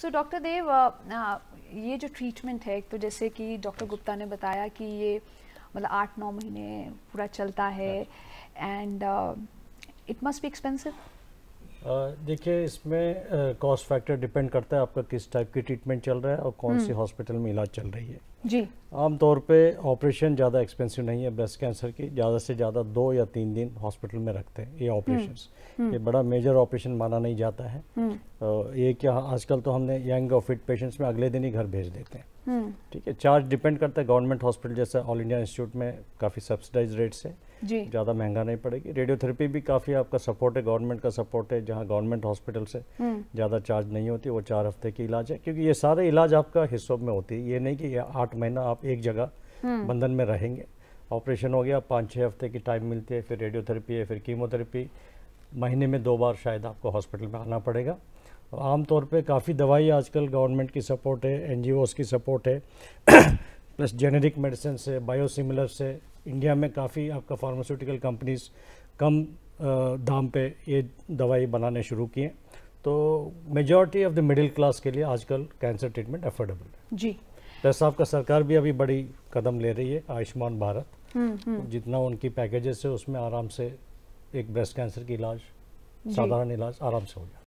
So doctor देव ये जो treatment है तो जैसे कि डॉक्टर गुप्ता ने बताया कि ये मतलब आठ नौ महीने पूरा चलता है एंड इट मस्ट भी एक्सपेंसिव देखिए इसमें कॉस्ट फैक्टर डिपेंड करता है आपका किस टाइप की ट्रीटमेंट चल रहा है और कौन hmm. सी हॉस्पिटल में इलाज चल रही है जी आमतौर पे ऑपरेशन ज़्यादा एक्सपेंसिव नहीं है ब्रेस्ट कैंसर की ज़्यादा से ज़्यादा दो या तीन दिन हॉस्पिटल में रखते हैं ये हम्म, ऑपरेशन हम्म। ये बड़ा मेजर ऑपरेशन माना नहीं जाता है हम्म। ये क्या आजकल तो हमने यंग और फिट पेशेंट्स में अगले दिन ही घर भेज देते हैं ठीक है चार्ज डिपेंड करता है गवर्नमेंट हॉस्पिटल जैसे ऑल इंडिया इंस्टीट्यूट में काफ़ी सब्सिडाइज रेट से ज़्यादा महंगा नहीं पड़ेगी रेडियोथेरेपी भी काफ़ी आपका सपोर्ट है गवर्नमेंट का सपोर्ट है जहाँ गवर्नमेंट हॉस्पिटल से ज़्यादा चार्ज नहीं होती वो चार हफ्ते की इलाज है क्योंकि ये सारे इलाज आपका हिस्सों में होती है ये नहीं कि आठ आठ महीना आप एक जगह हम्म। बंधन में रहेंगे ऑपरेशन हो गया पाँच छः हफ्ते की टाइम मिलती है फिर रेडियोथेरेपी है फिर कीमोथेरेपी महीने में दो बार शायद आपको हॉस्पिटल में आना पड़ेगा आमतौर पे काफ़ी दवाई आजकल गवर्नमेंट की सपोर्ट है एन की सपोर्ट है प्लस जेनेरिक मेडिसिन से बायोसिमिलर से इंडिया में काफ़ी आपका फार्मास्यूटिकल कंपनीज कम दाम पे ये दवाई बनाने शुरू किए तो majority of the middle class के लिए आजकल कैंसर ट्रीटमेंट अफोर्डेबल है जी डॉक्टर साहब का सरकार भी अभी बड़ी कदम ले रही है आयुष्मान भारत हम्म, हम्म। जितना उनकी पैकेजेस है उसमें आराम से एक ब्रेस्ट कैंसर की इलाज साधारण इलाज आराम से हो जाए